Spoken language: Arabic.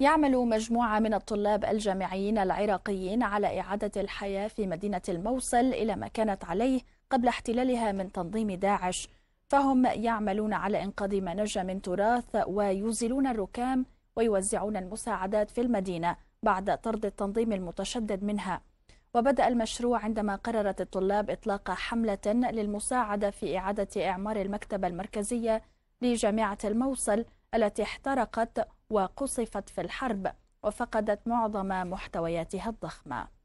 يعمل مجموعة من الطلاب الجامعيين العراقيين على إعادة الحياة في مدينة الموصل إلى ما كانت عليه قبل احتلالها من تنظيم داعش فهم يعملون على إنقاذ ما نجا من تراث ويزيلون الركام ويوزعون المساعدات في المدينة بعد طرد التنظيم المتشدد منها وبدأ المشروع عندما قررت الطلاب إطلاق حملة للمساعدة في إعادة إعمار المكتبة المركزية لجامعة الموصل التي احترقت وقصفت في الحرب وفقدت معظم محتوياتها الضخمه